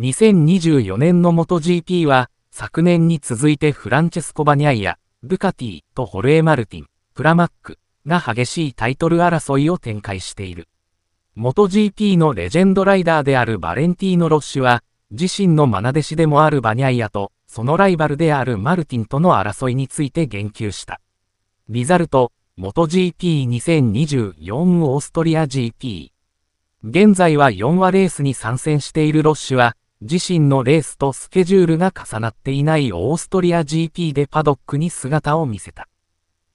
2024年の元 g p は、昨年に続いてフランチェスコ・バニャイア、ブカティとホルエ・マルティン、プラマックが激しいタイトル争いを展開している。MotoGP のレジェンドライダーであるバレンティーノ・ロッシュは、自身の愛弟子でもあるバニャイアと、そのライバルであるマルティンとの争いについて言及した。リザルト、MotoGP2024 オーストリア GP。現在は4話レースに参戦しているロッシュは、自身のレースとスケジュールが重なっていないオーストリア GP でパドックに姿を見せた。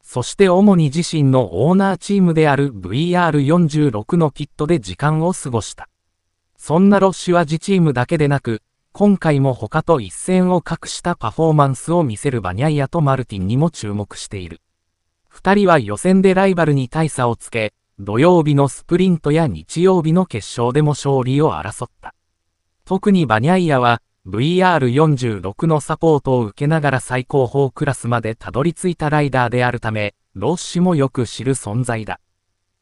そして主に自身のオーナーチームである VR46 のキットで時間を過ごした。そんなロッシュは自チームだけでなく、今回も他と一線を画したパフォーマンスを見せるバニャイアとマルティンにも注目している。二人は予選でライバルに大差をつけ、土曜日のスプリントや日曜日の決勝でも勝利を争った。特にバニャイアは VR46 のサポートを受けながら最高峰クラスまでたどり着いたライダーであるため、ロッシもよく知る存在だ。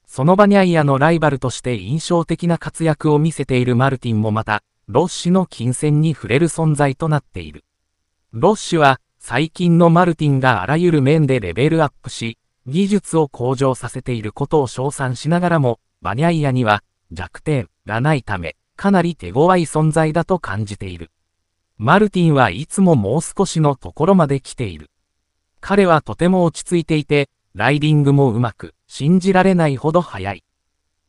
そのバニャイアのライバルとして印象的な活躍を見せているマルティンもまた、ロッシの金銭に触れる存在となっている。ロッシは、最近のマルティンがあらゆる面でレベルアップし、技術を向上させていることを称賛しながらも、バニャイアには弱点がないため、かなり手強い存在だと感じている。マルティンはいつももう少しのところまで来ている。彼はとても落ち着いていて、ライディングもうまく、信じられないほど速い。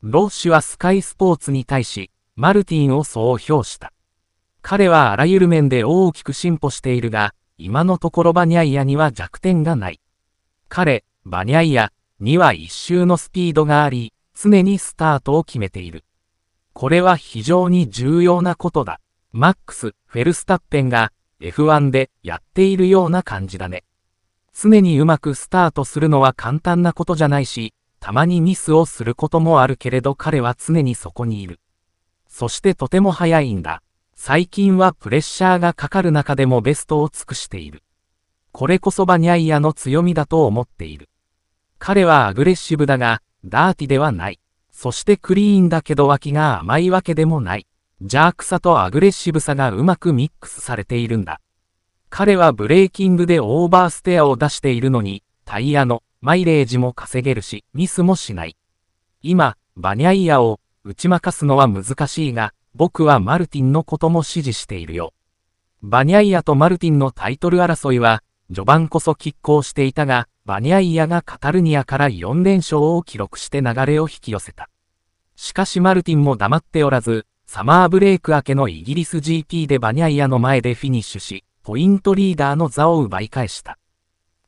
ロッシュはスカイスポーツに対し、マルティンをそう評した。彼はあらゆる面で大きく進歩しているが、今のところバニャイアには弱点がない。彼、バニャイアには一周のスピードがあり、常にスタートを決めている。これは非常に重要なことだ。マックス・フェルスタッペンが F1 でやっているような感じだね。常にうまくスタートするのは簡単なことじゃないし、たまにミスをすることもあるけれど彼は常にそこにいる。そしてとても速いんだ。最近はプレッシャーがかかる中でもベストを尽くしている。これこそバニャイアの強みだと思っている。彼はアグレッシブだが、ダーティではない。そしてクリーンだけど脇が甘いわけでもない。邪悪さとアグレッシブさがうまくミックスされているんだ。彼はブレーキングでオーバーステアを出しているのに、タイヤのマイレージも稼げるし、ミスもしない。今、バニャイアを打ち負かすのは難しいが、僕はマルティンのことも支持しているよ。バニャイアとマルティンのタイトル争いは、序盤こそ拮抗していたが、バニャイアがカタルニアから4連勝を記録して流れを引き寄せた。しかしマルティンも黙っておらず、サマーブレイク明けのイギリス GP でバニャイアの前でフィニッシュし、ポイントリーダーの座を奪い返した。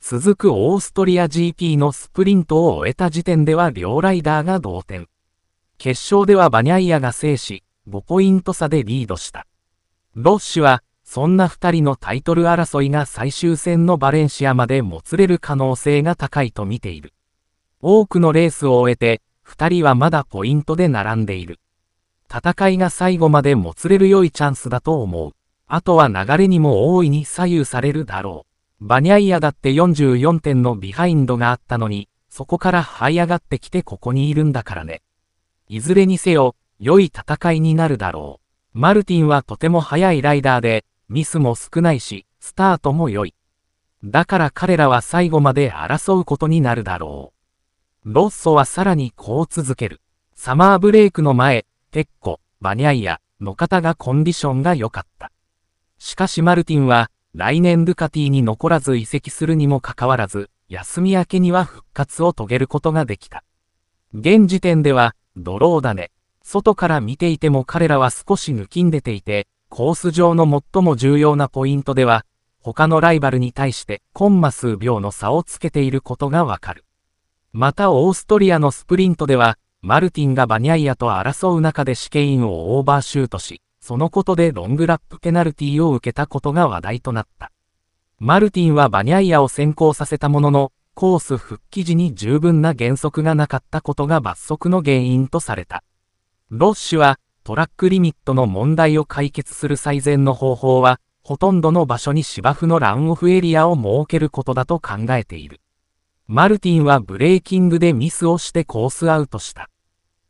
続くオーストリア GP のスプリントを終えた時点では両ライダーが同点。決勝ではバニャイアが制し、5ポイント差でリードした。ロッシュはそんな2人のタイトル争いが最終戦のバレンシアまでもつれる可能性が高いと見ている。多くのレースを終えて、2人はまだポイントで並んでいる。戦いが最後までもつれる良いチャンスだと思う。あとは流れにも大いに左右されるだろう。バニャイアだって44点のビハインドがあったのに、そこから這い上がってきてここにいるんだからね。いずれにせよ、良い戦いになるだろう。マルティンはとても速いライダーで、ミスも少ないし、スタートも良い。だから彼らは最後まで争うことになるだろう。ロッソはさらにこう続ける。サマーブレイクの前、テッコ、バニャイアの方がコンディションが良かった。しかしマルティンは、来年ルカティに残らず移籍するにもかかわらず、休み明けには復活を遂げることができた。現時点では、ドローだね。外から見ていても彼らは少し抜きんでていて、コース上の最も重要なポイントでは、他のライバルに対してコンマ数秒の差をつけていることがわかる。またオーストリアのスプリントでは、マルティンがバニャイアと争う中で試験員をオーバーシュートし、そのことでロングラップペナルティを受けたことが話題となった。マルティンはバニャイアを先行させたものの、コース復帰時に十分な減速がなかったことが罰則の原因とされた。ロッシュは、トラックリミットの問題を解決する最善の方法は、ほとんどの場所に芝生のランオフエリアを設けることだと考えている。マルティンはブレーキングでミスをしてコースアウトした。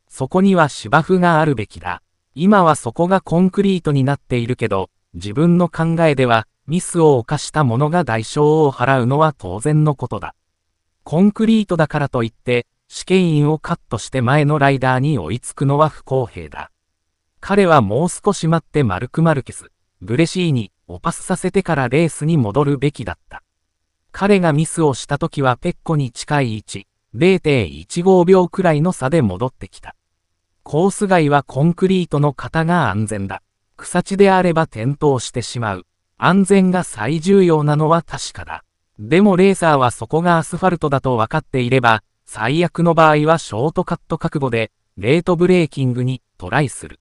そこには芝生があるべきだ。今はそこがコンクリートになっているけど、自分の考えでは、ミスを犯した者が代償を払うのは当然のことだ。コンクリートだからといって、試験員をカットして前のライダーに追いつくのは不公平だ。彼はもう少し待ってマルク・マルケス、ブレシーニ、をパスさせてからレースに戻るべきだった。彼がミスをした時はペッコに近い位置、0.15秒くらいの差で戻ってきた。コース外はコンクリートの型が安全だ。草地であれば転倒してしまう。安全が最重要なのは確かだ。でもレーサーはそこがアスファルトだと分かっていれば、最悪の場合はショートカット覚悟で、レートブレーキングにトライする。